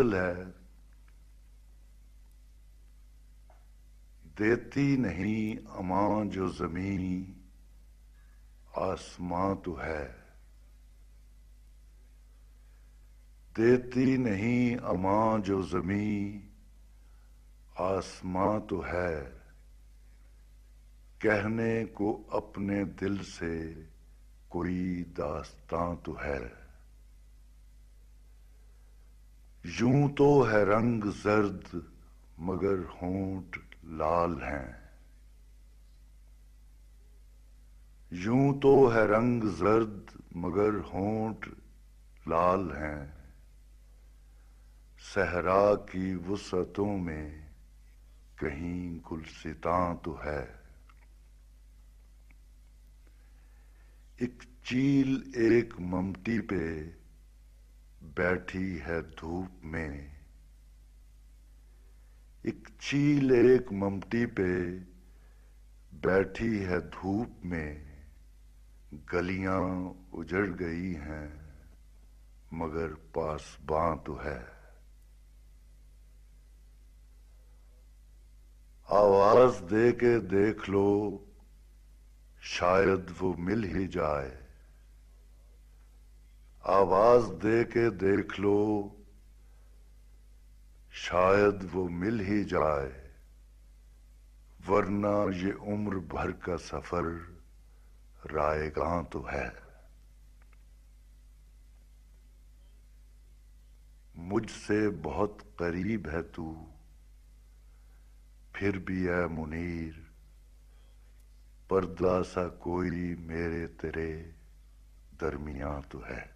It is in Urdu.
ہے دیتی نہیں اماں جو زمین آسماں ہے دیتی نہیں اماں جو زمین آسماں تو ہے کہنے کو اپنے دل سے کوئی داستان تو ہے یوں تو ہے رنگ زرد مگر ہونٹ لال ہیں یوں تو ہے رنگ زرد مگر ہونٹ لال ہیں صحرا کی وسعتوں میں کہیں گلستا تو ہے ایک چیل ایک ممتی پہ بیٹھی ہے دھوپ میں ایک چیل ایک ممٹی پہ بیٹھی ہے دھوپ میں گلیاں اجڑ گئی ہیں مگر پاس باں تو ہے آواز دے کے دیکھ لو شاید وہ مل ہی جائے آواز دے کے دیکھ لو شاید وہ مل ہی جائے ورنہ یہ عمر بھر کا سفر رائے گاں تو ہے مجھ سے بہت قریب ہے تو پھر بھی اے منیر پردہ سا کوئی میرے تیرے درمیان تو ہے